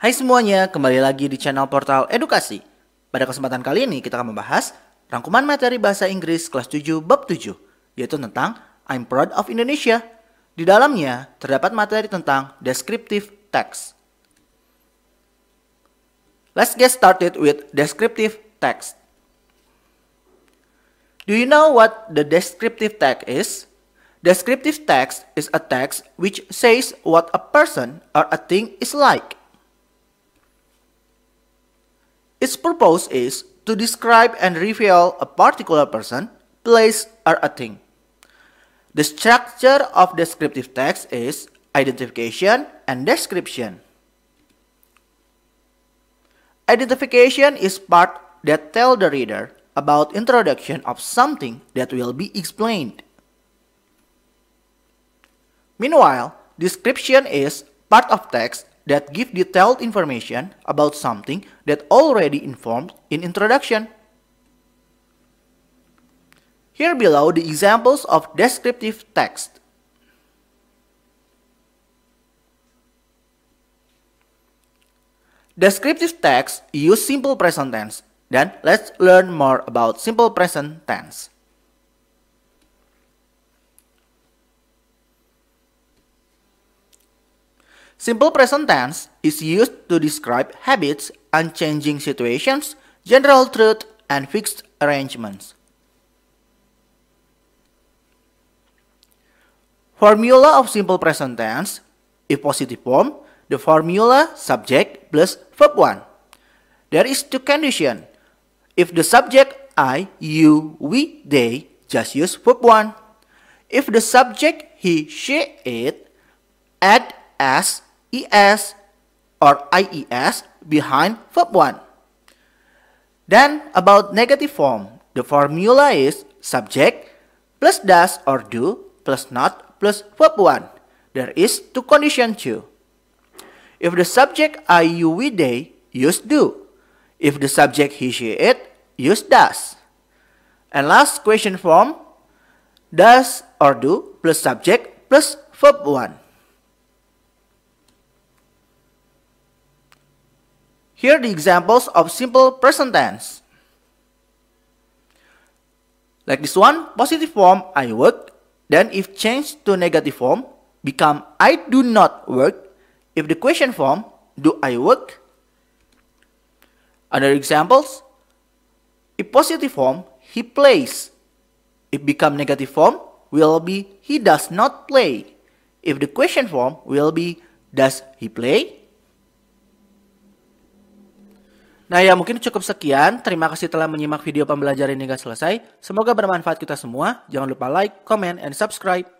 Hai semuanya, kembali lagi di channel Portal Edukasi. Pada kesempatan kali ini kita akan membahas rangkuman materi bahasa Inggris kelas 7 bab 7, yaitu tentang I'm Proud of Indonesia. Di dalamnya terdapat materi tentang descriptive text. Let's get started with descriptive text. Do you know what the descriptive text is? Descriptive text is a text which says what a person or a thing is like. Its purpose is to describe and reveal a particular person, place, or a thing. The structure of descriptive text is identification and description. Identification is part that tell the reader about introduction of something that will be explained. Meanwhile, description is part of text that give detailed information about something that already informed in introduction. Here below the examples of descriptive text. Descriptive text use simple present tense. Then let's learn more about simple present tense. Simple present tense is used to describe habits and changing situations, general truth, and fixed arrangements. Formula of simple present tense, if positive form, the formula subject plus verb 1. There is two condition. If the subject I, you, we, they, just use verb 1. If the subject he, she, it, add as ES or IES behind verb 1. Then about negative form, the formula is subject plus does or do plus not plus verb 1. There is two condition too. If the subject I you we they, use do. If the subject he she it, use does. And last question form, does or do plus subject plus verb 1. Here are the examples of simple present tense. Like this one, positive form, I work. Then if changed to negative form, become I do not work. If the question form, do I work? Other examples, if positive form, he plays. If become negative form, will be he does not play. If the question form will be does he play? Nah ya mungkin cukup sekian. Terima kasih telah menyimak video pembelajaran hingga selesai. Semoga bermanfaat kita semua. Jangan lupa like, comment, and subscribe.